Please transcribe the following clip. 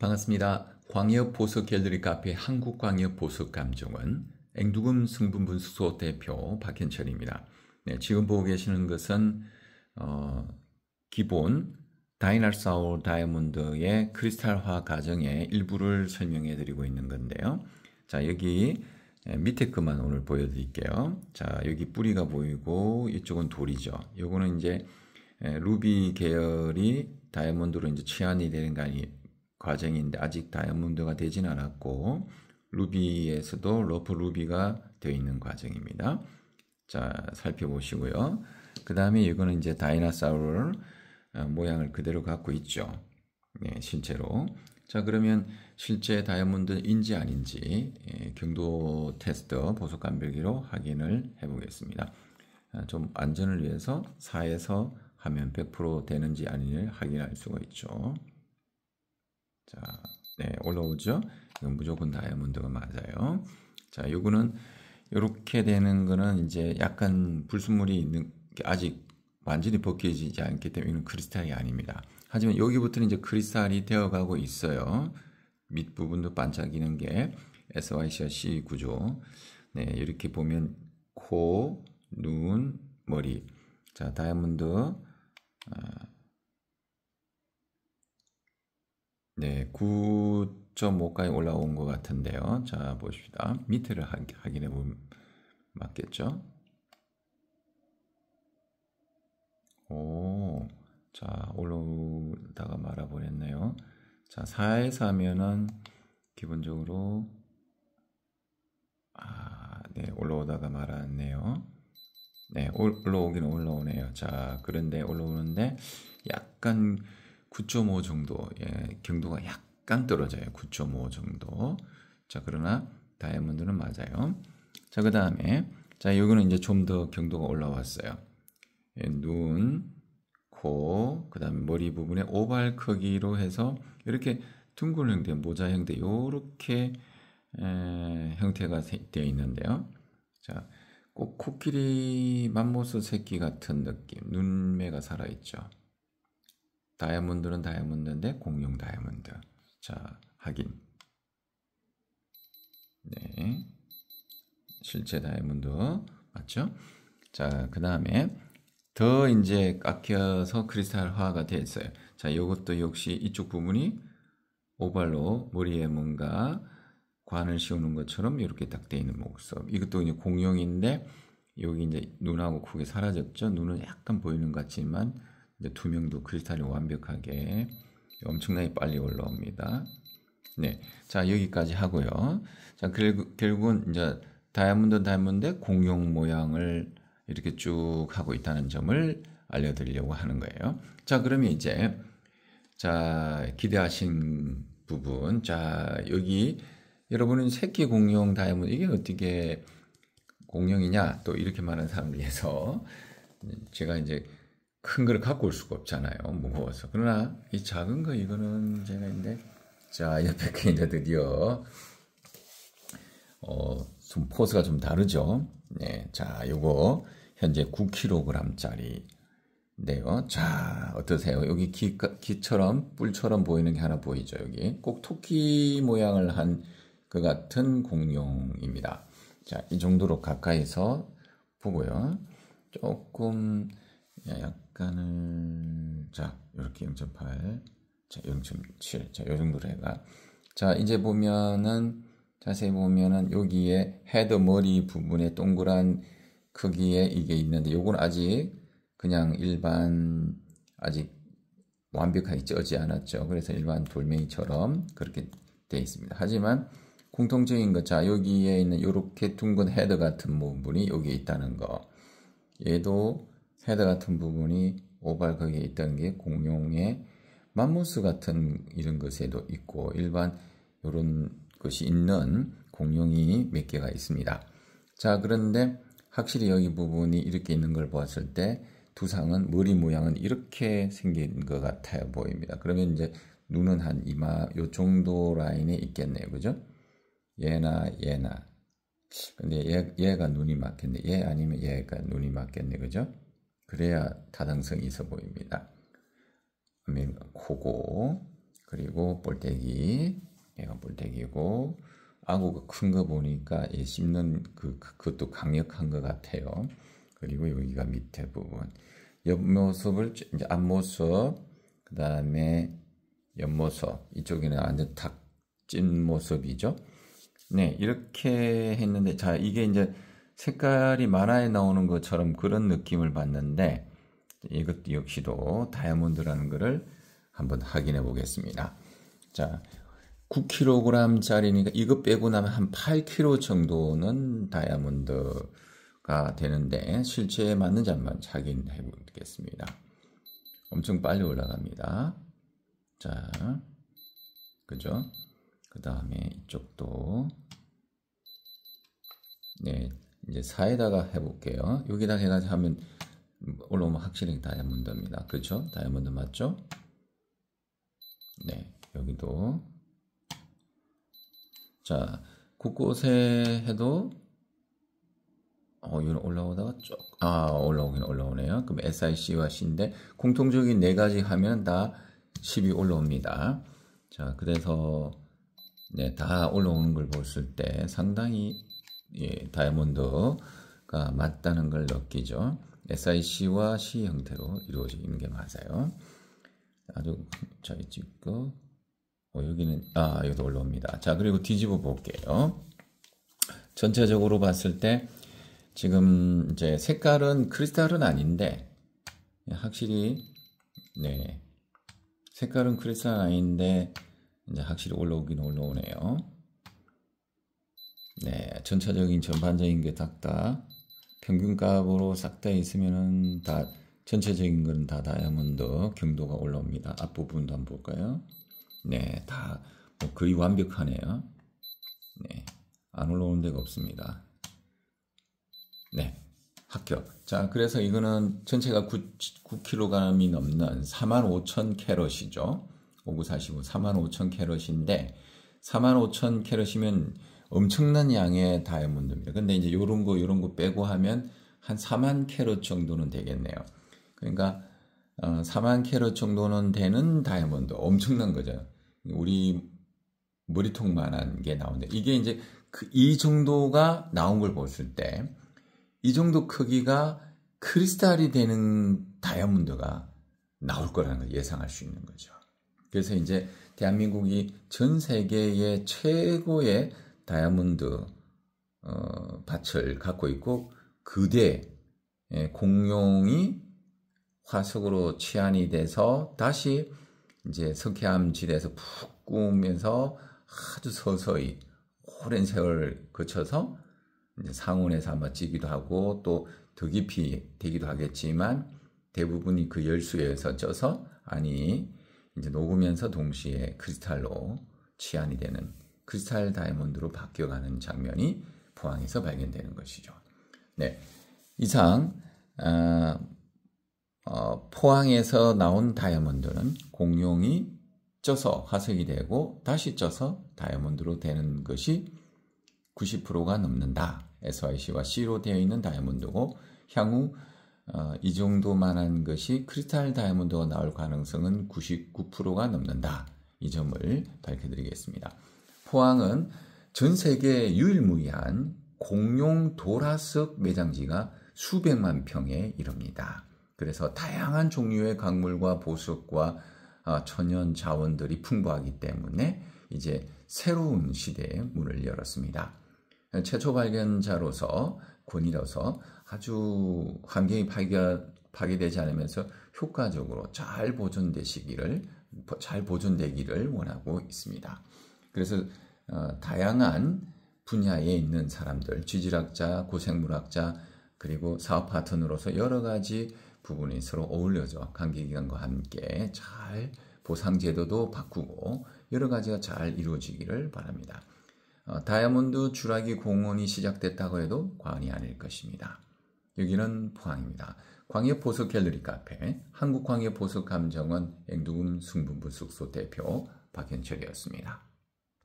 반갑습니다. 광역 보석 갤러리 카페 한국 광역 보석 감정원 앵두금 승분분수소 대표 박현철입니다. 네, 지금 보고 계시는 것은 어, 기본 다이날사울 다이아몬드의 크리스탈화 과정의 일부를 설명해 드리고 있는 건데요. 자, 여기 예, 밑에 것만 오늘 보여드릴게요. 자, 여기 뿌리가 보이고 이쪽은 돌이죠. 요거는 이제 예, 루비 계열이 다이아몬드로 이제 취환이 되는 거 아니, 에요 과정인데 아직 다이아몬드가 되진 않았고 루비에서도 러프 루비가 되어 있는 과정입니다. 자 살펴보시고요. 그 다음에 이거는 이제 다이나사우르 어, 모양을 그대로 갖고 있죠. 네, 실제로. 자 그러면 실제 다이아몬드인지 아닌지 예, 경도 테스트 보석 감별기로 확인을 해보겠습니다. 아, 좀 안전을 위해서 4에서 하면 100% 되는지 아닌지 확인할 수가 있죠. 자, 네, 올라오죠? 이건 무조건 다이아몬드가 맞아요. 자, 요거는 이렇게 되는 거는 이제 약간 불순물이 있는 아직 완전히 벗겨지지 않기 때문에 이는 크리스탈이 아닙니다. 하지만 여기부터는 이제 크리스탈이 되어가고 있어요. 밑부분도 반짝이는 게 SYCRC 구조. 네, 이렇게 보면 코, 눈, 머리. 자, 다이아몬드. 아, 네, 9.5까지 올라온 것 같은데요. 자, 보십시다. 밑에를 확인해 보면 맞겠죠? 오, 자, 올라오다가 말아버렸네요. 자, 4에서 하면은 기본적으로 아, 네, 올라오다가 말았네요. 네, 올라오긴 올라오네요. 자, 그런데 올라오는데 약간 9.5 정도의 예, 경도가 약간 떨어져요. 9.5 정도. 자, 그러나 다이아몬드는 맞아요. 자, 그 다음에, 자, 요거는 이제 좀 더 경도가 올라왔어요. 예, 눈, 코, 그 다음에 머리 부분에 오발 크기로 해서 이렇게 둥글 형태, 모자 형태, 요렇게 에, 형태가 되어 있는데요. 자, 꼭 코끼리 맘모스 새끼 같은 느낌, 눈매가 살아있죠. 다이아몬드는 다이아몬드인데 공룡 다이아몬드. 자, 확인. 네. 실제 다이아몬드 맞죠? 자, 그 다음에 더 이제 깎여서 크리스탈화가 되어 있어요. 자, 이것도 역시 이쪽 부분이 오발로 머리에 뭔가 관을 씌우는 것처럼 이렇게 딱 되어 있는 모습. 이것도 이제 공룡인데 여기 이제 눈하고 크게 사라졌죠. 눈은 약간 보이는 것 같지만 두 명도 크리스탈 완벽하게 엄청나게 빨리 올라옵니다. 네, 자 여기까지 하고요. 자 결국, 결국은 이제 다이아몬드 다이아몬드 공용 모양을 이렇게 쭉 하고 있다는 점을 알려드리려고 하는 거예요. 자 그러면 이제 자 기대하신 부분 자 여기 여러분은 새끼 공용 다이아몬드 이게 어떻게 공룡이냐 또 이렇게 말하 사람을 위해서 제가 이제 큰걸 갖고 올 수가 없잖아요. 무거워서. 그러나 이 작은 거 이거는 제가 있는데 자 옆에 게 그 이제 드디어 어좀 포스가 좀 다르죠. 네, 자 요거 현재 9 k g 짜리네요자 어, 어떠세요? 여기 기, 기처럼 뿔처럼 보이는 게 하나 보이죠. 여기 꼭 토끼 모양을 한 그 같은 공룡입니다. 자 이 정도로 가까이서 보고요. 조금 약 약간을 자 이렇게 0.8, 자 0.7, 자요 정도로 해가 자 이제 보면은 자세히 보면은 여기에 헤드 머리 부분에 동그란 크기에 이게 있는데 요건 아직 그냥 일반 아직 완벽하게 쪄지 않았죠. 그래서 일반 돌멩이처럼 그렇게 되어 있습니다. 하지만 공통적인 것, 자 여기에 있는 이렇게 둥근 헤드 같은 부분이 여기에 있다는 거. 얘도 헤드 같은 부분이 오발각에 있던 게 공룡의 만문스 같은 이런 것에도 있고 일반 이런 것이 있는 공룡이 몇 개가 있습니다. 자 그런데 확실히 여기 부분이 이렇게 있는 걸 보았을 때 두상은 머리 모양은 이렇게 생긴 것 같아 보입니다. 그러면 이제 눈은 한 이마 요 정도 라인에 있겠네요. 그죠? 얘나 얘나 근데 얘, 얘가 눈이 맞겠네. 얘 아니면 얘가 눈이 맞겠네. 그죠? 그래야 다당성이 있어 보입니다. 코고 그리고 볼때기 얘가 예, 볼때기고 아구가 큰 거 보니까 이 씹는 그, 그, 그것도 강력한 것 같아요. 그리고 여기가 밑에 부분 옆모습을 이제 앞모습 그 다음에 옆모습 이쪽에는 완전 탁 찐 모습이죠. 네 이렇게 했는데 자 이게 이제 색깔이 만화에 나오는 것처럼 그런 느낌을 받는데 이것 역시도 다이아몬드라는 것을 한번 확인해 보겠습니다. 자, 9kg 짜리니까 이거 빼고 나면 한 8kg 정도는 다이아몬드가 되는데 실체에 맞는지 한번 확인해 보겠습니다. 엄청 빨리 올라갑니다. 자, 그죠? 그 다음에 이쪽도 이제 4에다가 해볼게요. 여기다 해가지고 하면 올라오면 확실히 다이아몬드입니다. 그렇죠? 다이아몬드 맞죠? 네, 여기도 자, 곳곳에 해도 어, 이런 올라오다가 쭉, 아, 올라오긴 올라오네요. 그럼 SIC와 C인데, 공통적인 네 가지 하면 다 10이 올라옵니다. 자, 그래서, 네, 다 올라오는 걸 봤을 때 상당히 예, 다이아몬드가 맞다는 걸 느끼죠. SIC와 C 형태로 이루어지는 게 맞아요. 아주 저기 찍고 어, 여기는 아 여기도 올라옵니다. 자 그리고 뒤집어 볼게요. 전체적으로 봤을 때 지금 이제 색깔은 크리스탈은 아닌데 확실히 네 색깔은 크리스탈 아닌데 이제 확실히 올라오긴 올라오네요. 네, 전체적인 전반적인 게딱다 평균값으로 싹 다 있으면은 다 전체적인 건 다 다이아몬드 경도가 올라옵니다. 앞부분도 한번 볼까요? 네, 다뭐 거의 완벽하네요. 네, 안 올라오는 데가 없습니다. 네, 합격. 자, 그래서 이거는 전체가 9, 9kg이 넘는 45,000 캐럿이죠. 5945, 45,000 캐럿인데 45,000 캐럿이면 엄청난 양의 다이아몬드입니다. 근데 이제 요런 거, 요런 거 빼고 하면 한 4만 캐럿 정도는 되겠네요. 그러니까, 어, 4만 캐럿 정도는 되는 다이아몬드. 엄청난 거죠. 우리 머리통만한 게 나오는데. 이게 이제 그이 정도가 나온 걸 봤을 때, 이 정도 크기가 크리스탈이 되는 다이아몬드가 나올 거라는 걸 예상할 수 있는 거죠. 그래서 이제 대한민국이 전 세계의 최고의 다이아몬드 어, 밭을 갖고 있고 그대 예, 공룡이 화석으로 치안이 돼서 다시 이제 석회암 지대에서 푹 꾸면서 아주 서서히 오랜 세월 을 거쳐서 상온에서 아마 찌기도 하고 또 더 깊이 되기도 하겠지만 대부분이 그 열수에 서 쪄서 아니 이제 녹으면서 동시에 크리스탈로 치안이 되는 크리스탈 다이아몬드로 바뀌어가는 장면이 포항에서 발견되는 것이죠. 네, 이상 어, 어, 포항에서 나온 다이아몬드는 공룡이 쪄서 화석이 되고 다시 쪄서 다이아몬드로 되는 것이 90%가 넘는다. SIC와 C로 되어 있는 다이아몬드고 향후 어, 이 정도만한 것이 크리스탈 다이아몬드가 나올 가능성은 99%가 넘는다. 이 점을 밝혀드리겠습니다. 포항은 전 세계 유일무이한 공룡 도라석 매장지가 수백만 평에 이릅니다. 그래서 다양한 종류의 강물과 보석과 아, 천연 자원들이 풍부하기 때문에 이제 새로운 시대의 문을 열었습니다. 최초 발견자로서 권위로서 아주 환경이 파괴, 되지 않으면서 효과적으로 잘 보존되시기를 잘 보존되기를 원하고 있습니다. 그래서 어, 다양한 분야에 있는 사람들, 지질학자, 고생물학자, 그리고 사업 파트너로서 여러 가지 부분이 서로 어울려져 관계기관과 함께 잘 보상제도도 바꾸고 여러 가지가 잘 이루어지기를 바랍니다. 어, 다이아몬드 주라기 공원이 시작됐다고 해도 과언이 아닐 것입니다. 여기는 포항입니다. 광해 보석 갤러리 카페, 한국광해 보석감정원 앵두금 승분부 숙소 대표 박현철이었습니다.